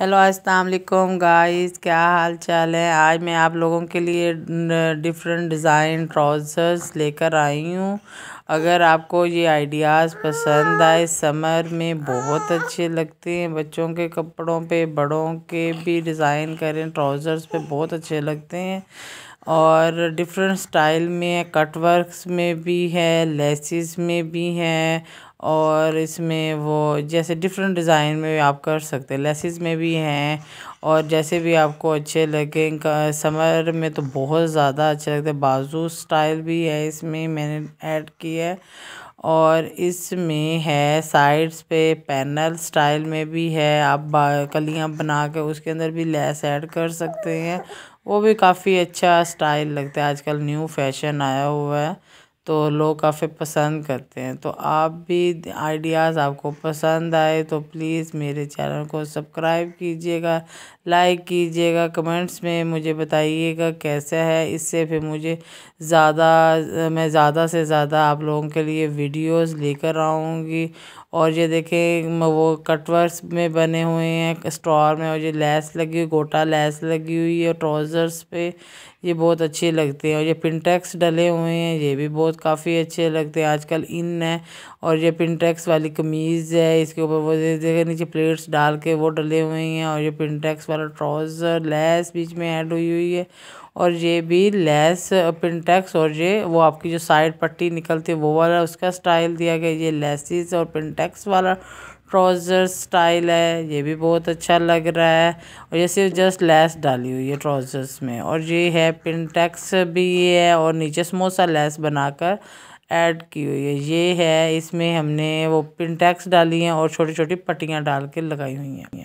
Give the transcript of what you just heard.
hello अस्सलाम guys क्या हाल चाल है आज मैं आप लोगों के लिए डिफरेंट डिज़ाइन ट्राउज़र्स लेकर आई हूँ अगर आपको ये आइडियाज़ पसंद आए समर में बहुत अच्छे लगते हैं बच्चों के कपड़ों पे बड़ों के भी डिज़ाइन करें ट्राउज़र्स पे बहुत अच्छे लगते हैं और डिफरेंट स्टाइल में कटवर्क्स में भी है लेसिस में भी हैं और इसमें वो जैसे डिफरेंट डिज़ाइन में आप कर सकते हैं लेसिस में भी हैं और जैसे भी आपको अच्छे लगे समर में तो बहुत ज़्यादा अच्छे लगते हैं बाजू स्टाइल भी है इसमें मैंने ऐड किया है और इसमें है साइड्स पे पैनल स्टाइल में भी है आप कलियाँ बना के उसके अंदर भी लेस ऐड कर सकते हैं वो भी काफ़ी अच्छा स्टाइल लगता है आजकल न्यू फैशन आया हुआ है तो लोग काफ़ी पसंद करते हैं तो आप भी आइडियाज़ आपको पसंद आए तो प्लीज़ मेरे चैनल को सब्सक्राइब कीजिएगा लाइक कीजिएगा कमेंट्स में मुझे बताइएगा कैसा है इससे फिर मुझे ज़्यादा मैं ज़्यादा से ज़्यादा आप लोगों के लिए वीडियोस लेकर आऊँगी और ये देखें वो कटवर्स में बने हुए हैं स्टोर में और ये लैस लगी हुई गोटा लैस लगी हुई है ट्राउज़र्स पे ये बहुत अच्छे लगते हैं और ये पिनटेक्स डले हुए हैं ये भी बहुत बहुत काफ़ी अच्छे लगते हैं आजकल इन है और ये पिनटेक्स वाली कमीज़ है इसके ऊपर वो देखिए नीचे प्लेट्स डाल के वो डले हुए हैं और ये पिनटेक्स वाला ट्राउज़र लेस बीच में ऐड हुई हुई है और ये भी लेस पिनटेक्स और ये वो आपकी जो साइड पट्टी निकलती है वो वाला उसका स्टाइल दिया गया ये लेसिस और पिनटेक्स वाला ट्राउज़र स्टाइल है ये भी बहुत अच्छा लग रहा है और ये सिर्फ जस्ट लेस डाली हुई है ट्राउज़र्स में और ये है पिनटेक्स भी ये है और नीचे समोसा लेस बनाकर ऐड की हुई है ये है इसमें हमने वो पिनटेक्स डाली हैं और छोटी छोटी पट्टियाँ डाल के लगाई हुई हैं